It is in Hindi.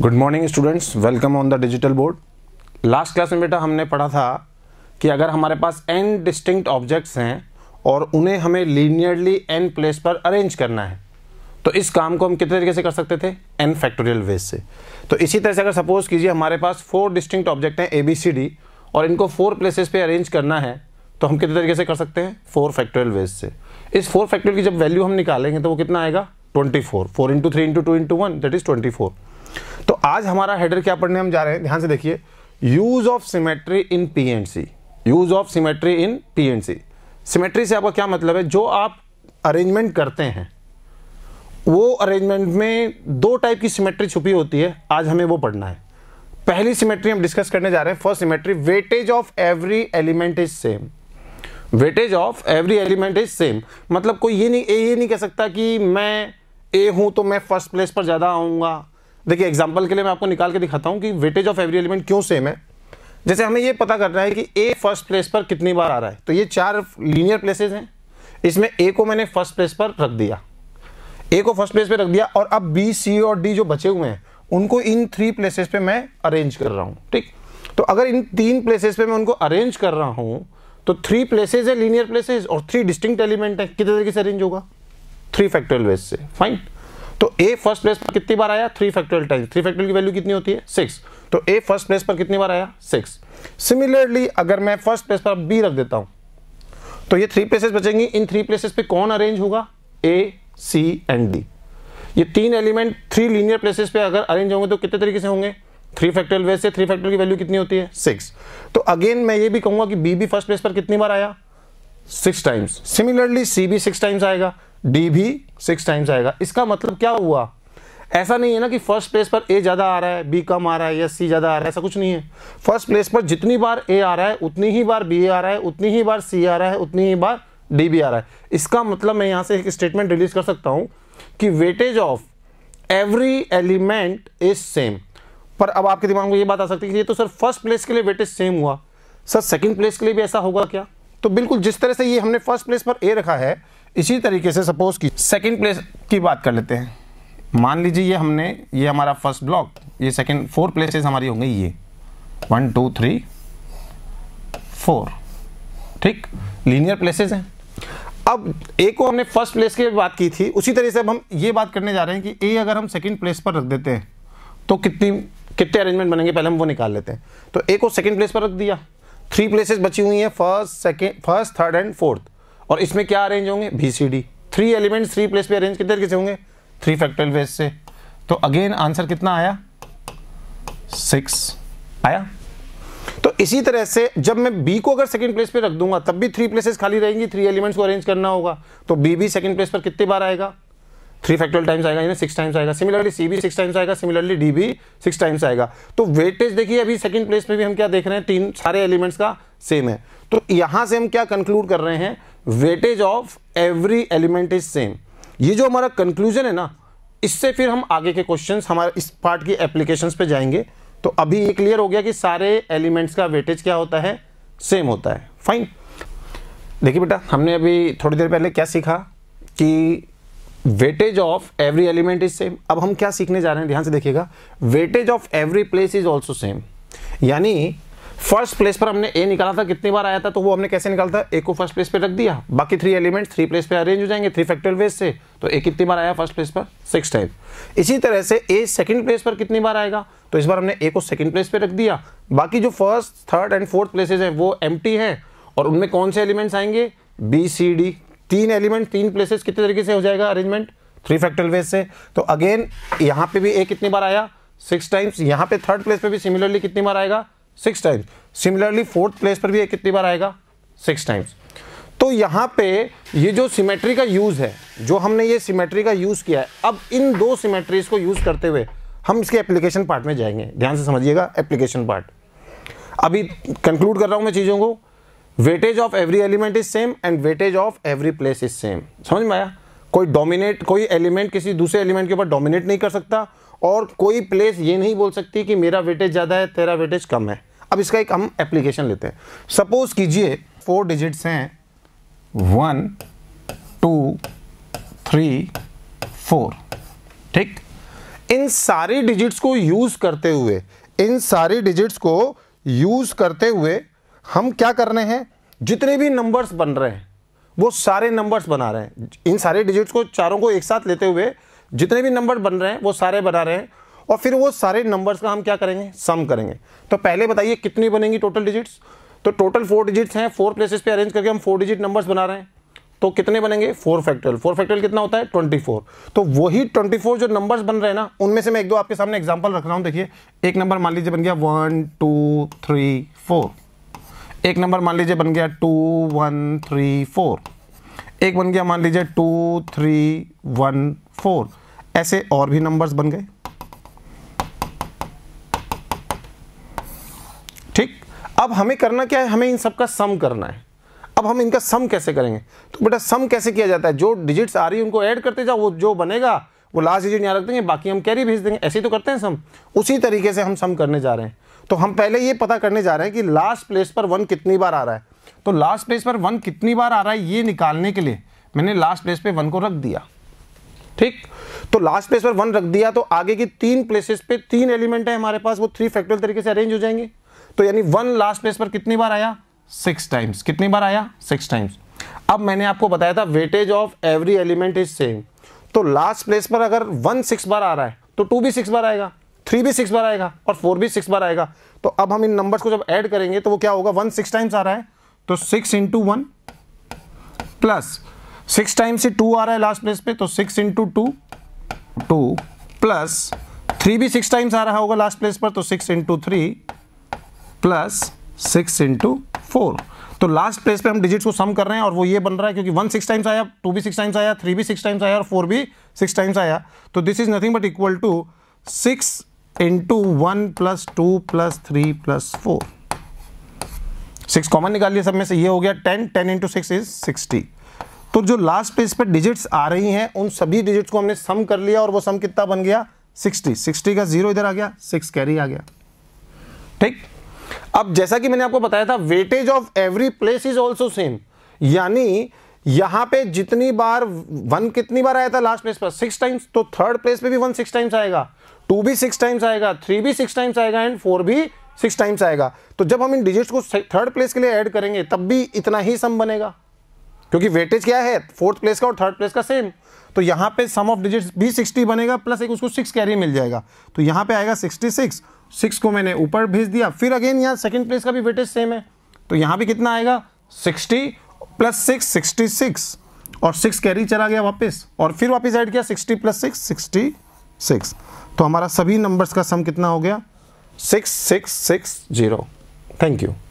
good morning students welcome on the digital board last class में बेटा हमने पढ़ा था कि अगर हमारे पास एन डिस्टिंक्ट ऑब्जेक्ट्स हैं और उन्हें हमें लीनियरली एन प्लेस पर अरेंज करना है तो इस काम को हम कितने तरीके से कर सकते थे एन फैक्टोरियल वेज से तो इसी तरह से अगर सपोज कीजिए हमारे पास फोर डिस्टिंक्ट ऑब्जेक्ट हैं ए बी सी डी और इनको फोर प्लेसेस पे अरेंज करना है तो हम कितने तरीके से कर सकते हैं फोर फैक्टोरियल वेज से इस फोर फैक्टोरियल की जब वैल्यू हम निकालेंगे तो वो कितना आएगा twenty four four into three into two into one that is twenty four तो आज हमारा हेडर क्या पढ़ने हम जा रहे हैं ध्यान से देखिए use of symmetry in P and C use of symmetry in P and C symmetry से आपका क्या मतलब है जो आप अरेंजमेंट करते हैं वो अरेंजमेंट में दो टाइप की सिमेट्री छुपी होती है आज हमें वो पढ़ना है पहली सिमेट्री हम डिस्कस करने जा रहे हैं first symmetry weightage of every element is same weightage of every element is same मतलब कोई ये नहीं ये नहीं कह सकता कि मैं ए हूं तो मैं फर्स्ट प्लेस पर ज़्यादा आऊंगा देखिए एग्जाम्पल के लिए मैं आपको निकाल के दिखाता हूँ कि वेटेज ऑफ एवरी एलिमेंट क्यों सेम है जैसे हमें ये पता करना है कि ए फर्स्ट प्लेस पर कितनी बार आ रहा है तो ये चार लीनियर प्लेसेज हैं इसमें ए को मैंने फर्स्ट प्लेस पर रख दिया ए को फर्स्ट प्लेस पर रख दिया और अब बी सी और डी जो बचे हुए हैं उनको इन थ्री प्लेसेस पे मैं अरेंज कर रहा हूँ ठीक तो अगर इन तीन प्लेसेस पे मैं उनको अरेंज कर रहा हूँ तो थ्री प्लेसेस है लीनियर प्लेसेस और थ्री डिस्टिंक्ट एलिमेंट है कितने तरीके से अरेंज होगा थ्री फैक्टोरियल वेज से फाइन तो ए फर्स्ट प्लेस पर कितनी बार आया three factorial times three factorial की वैल्यू कितनी होती है सिक्स तो ए फर्स्ट प्लेस पर कितनी बार आया सिक्स सिमिलरली अगर मैं फर्स्ट प्लेस पर बी रख देता हूं तो ये थ्री प्लेसेस बचेंगी इन थ्री प्लेसेस पे कौन अरेंज होगा ए सी एंड डी ये तीन एलिमेंट थ्री लीनियर प्लेसेस पे अगर अरेंज होंगे तो कितने तरीके से होंगे थ्री फैक्टोरियल वे से थ्री फैक्टोरियल की वैल्यू कितनी होती है सिक्स तो अगेन मैं ये भी कहूंगा कि बी भी फर्स्ट प्लेस पर कितनी बार आया सिक्स टाइम्स सिमिलरली सी भी सिक्स टाइम्स आएगा डी भी सिक्स टाइम्स आएगा इसका मतलब क्या हुआ ऐसा नहीं है ना कि फर्स्ट प्लेस पर ए ज़्यादा आ रहा है बी कम आ रहा है या सी ज़्यादा आ रहा है ऐसा कुछ नहीं है फर्स्ट प्लेस पर जितनी बार ए आ रहा है उतनी ही बार बी आ रहा है उतनी ही बार सी आ रहा है उतनी ही बार डी भी आ रहा है इसका मतलब मैं यहाँ से एक स्टेटमेंट रिलीज कर सकता हूँ कि weightage of every element is same पर अब आपके दिमाग में ये बात आ सकती है कि ये तो सर फर्स्ट प्लेस के लिए वेटेज सेम हुआ सर सेकेंड प्लेस के लिए भी ऐसा होगा क्या तो बिल्कुल जिस तरह से ये हमने फर्स्ट प्लेस पर ए रखा है इसी तरीके से सपोज की सेकेंड प्लेस की बात कर लेते हैं मान लीजिए ये हमने ये हमारा फर्स्ट ब्लॉक ये सेकेंड फोर प्लेसेस हमारी होंगे ये वन टू थ्री फोर ठीक लीनियर प्लेसेस हैं अब ए को हमने फर्स्ट प्लेस की बात की थी उसी तरह से अब हम ये बात करने जा रहे हैं कि ए अगर हम सेकेंड प्लेस पर रख देते हैं तो कितनी कितने अरेंजमेंट बनेंगे पहले हम वो निकाल लेते हैं तो ए को सेकेंड प्लेस पर रख दिया थ्री प्लेसेस बची हुई हैं first second first third and fourth और इसमें क्या अरेंज होंगे B C D three element three place पे अरेंज कितने तरीके से होंगे थ्री फैक्टोरियल बेस से तो अगेन आंसर कितना आया सिक्स आया तो इसी तरह से जब मैं बी को अगर सेकंड प्लेस पे रख दूंगा तब भी थ्री प्लेसेस खाली रहेंगी थ्री एलिमेंट्स को अरेंज करना होगा तो बी भी सेकंड प्लेस पर कितने बार आएगा थ्री फैक्टोरियल टाइम्स आएगा यानी सिक्स टाइम्स आएगा सिमिलरली सी भी सिक्स टाइम्स आएगा सिमिलरली डी भी सिक्स टाइम्स आएगा तो वेटेज देखिए अभी सेकंड प्लेस में भी हम क्या देख रहे हैं तीन सारे एलिमेंट्स का सेम है तो यहां से हम क्या कंक्लूड कर रहे हैं weightage of every element is same ये जो हमारा कंक्लूजन है ना इससे फिर हम आगे के क्वेश्चन हमारे इस पार्ट की एप्लीकेशन पे जाएंगे तो अभी ये क्लियर हो गया कि सारे एलिमेंट्स का वेटेज क्या होता है सेम होता है फाइन देखिए बेटा हमने अभी थोड़ी देर पहले क्या सीखा कि weightage of every element is same अब हम क्या सीखने जा रहे हैं ध्यान से देखिएगा weightage of every place is also same यानी फर्स्ट प्लेस पर हमने ए निकाला था कितनी बार आया था तो वो हमने कैसे निकाला था ए को फर्स्ट प्लेस पे रख दिया बाकी थ्री एलिमेंट थ्री प्लेस पे अरेंज हो जाएंगे थ्री फैक्टर वेज से तो ए कितनी बार आया फर्स्ट प्लेस पर सिक्स टाइम इसी तरह से ए सेकंड प्लेस पर कितनी बार आएगा तो इस बार हमने ए को सेकंड प्लेस पे रख दिया बाकी जो first third and fourth places हैं वो एम हैं और उनमें कौन से एलिमेंट्स आएंगे बी सी डी तीन एलिमेंट तीन प्लेसेस कितने तरीके से हो जाएगा अरेंजमेंट थ्री फैक्टर वेज से तो अगेन यहाँ पे भी ए कितनी बार आया सिक्स टाइम्स यहाँ पे थर्ड प्लेस पे भी सिमिलरली कितनी बार आएगा six times similarly fourth place पर भी कितनी बार आएगा सिक्स टाइम्स तो यहाँ पे ये जो सिमेट्री का यूज़ है जो हमने ये सिमेट्री का यूज़ किया है अब इन दो सिमेट्रीज को यूज़ करते हुए हम इसके एप्लीकेशन पार्ट में जाएंगे ध्यान से समझिएगा एप्लीकेशन पार्ट अभी कंक्लूड कर रहा हूँ मैं चीज़ों को weightage of every element is same and weightage of every place is same समझ में आया कोई डोमिनेट कोई एलिमेंट किसी दूसरे एलिमेंट के ऊपर डोमिनेट नहीं कर सकता और कोई प्लेस ये नहीं बोल सकती कि मेरा वेटेज ज़्यादा है तेरा वेटेज कम है अब इसका एक हम एप्लीकेशन लेते हैं सपोज कीजिए फोर डिजिट्स हैं वन टू थ्री फोर ठीक इन सारी डिजिट्स को यूज़ करते हुए इन सारी डिजिट्स को यूज़ करते हुए हम क्या कर रहे हैं जितने भी नंबर्स बन रहे हैं वो सारे नंबर्स बना रहे हैं इन सारे डिजिट्स को चारों को एक साथ लेते हुए जितने भी नंबर बन रहे हैं वो सारे बना रहे हैं और फिर वो सारे नंबर्स का हम क्या करेंगे सम करेंगे तो पहले बताइए कितनी बनेंगी टोटल डिजिट्स तो टोटल फोर डिजिट्स हैं फोर प्लेसेस पे अरेंज करके हम फोर डिजिट नंबर्स बना रहे हैं तो कितने बनेंगे फोर फैक्टोरियल फोर फैक्टोरियल कितना होता है ट्वेंटी फोर तो वही ट्वेंटी फोर जो नंबर्स बन रहे हैं ना उनमें से मैं एक दो आपके सामने एग्जाम्पल रख रहा हूँ देखिए एक नंबर मान लीजिए बन गया वन टू थ्री फोर एक नंबर मान लीजिए बन गया टू वन थ्री फोर एक बन गया मान लीजिए टू थ्री वन फोर ऐसे और भी नंबर्स बन गए ठीक अब हमें करना क्या है हमें इन सबका सम करना है अब हम इनका सम कैसे करेंगे तो बेटा सम कैसे किया जाता है जो डिजिट्स आ रही है उनको ऐड करते जाओ वो जो बनेगा वो लास्ट डिजिट यहां रख देंगे बाकी हम कैरी भेज देंगे ऐसे ही तो करते हैं सम उसी तरीके से हम सम करने जा रहे हैं तो हम पहले ये पता करने जा रहे हैं कि लास्ट प्लेस पर वन कितनी बार आ रहा है तो लास्ट प्लेस पर वन कितनी बार आ रहा है ये निकालने के लिए मैंने लास्ट प्लेस पर वन को रख दिया ठीक तो लास्ट प्लेस पर वन रख दिया तो आगे की तीन प्लेसेस पे तीन एलिमेंट है हमारे पास वो थ्री फैक्टोरियल तरीके से अरेंज हो जाएंगे तो यानी वन लास्ट प्लेस पर कितनी बार आया सिक्स टाइम्स कितनी बार आया सिक्स टाइम्स अब मैंने आपको बताया था weightage of every element is same तो लास्ट प्लेस पर अगर वन सिक्स बार आ रहा है तो टू भी सिक्स बार आएगा थ्री भी सिक्स बार आएगा और फोर भी सिक्स बार आएगा तो अब हम इन नंबर्स को जब ऐड करेंगे तो वो क्या होगा वन सिक्स टाइम्स आ रहा है तो six into one plus six time से टू आ रहा है लास्ट प्लेस पे तो six into two two plus three भी सिक्स टाइम्स आ रहा होगा लास्ट प्लेस पर तो six into three plus six into four तो लास्ट प्लेस पे हम डिजिट्स को सम कर रहे हैं और वो ये बन रहा है क्योंकि वन सिक्स टाइम्स आया टू भी सिक्स टाइम्स आया थ्री भी सिक्स टाइम्स आया और फोर भी सिक्स टाइम्स आया तो this is nothing but equal to six into one plus two plus three plus four six common निकाल लिया सब में से ये हो गया ten ten into six is sixty तो जो लास्ट पेज पर डिजिट्स आ रही हैं उन सभी डिजिट्स को हमने सम कर लिया और वो सम कितना बन गया सिक्सटी 60 का जीरो इधर आ गया सिक्स कैरी आ गया ठीक अब जैसा कि मैंने आपको बताया था weightage of every place is also same यानी यहां पे जितनी बार वन कितनी बार आया था लास्ट प्लेस पर सिक्स टाइम्स तो थर्ड प्लेस पे भी वन सिक्स टाइम्स आएगा टू भी सिक्स टाइम्स आएगा थ्री भी सिक्स टाइम्स आएगा एंड फोर भी सिक्स टाइम्स आएगा तो जब हम इन डिजिट्स को थर्ड प्लेस के लिए ऐड करेंगे तब भी इतना ही सम बनेगा क्योंकि वेटेज क्या है फोर्थ प्लेस का और थर्ड प्लेस का सेम तो यहाँ पे सम ऑफ डिजिट्स भी सिक्सटी बनेगा प्लस एक उसको सिक्स कैरी मिल जाएगा तो यहाँ पे आएगा सिक्सटी सिक्स सिक्स को मैंने ऊपर भेज दिया फिर अगेन यहाँ सेकेंड प्लेस का भी वेटेज सेम है तो यहाँ भी कितना आएगा sixty plus six sixty six और सिक्स कैरी चला गया वापस और फिर वापस ऐड किया sixty plus six sixty six तो हमारा सभी नंबर्स का सम कितना हो गया six six six zero thank you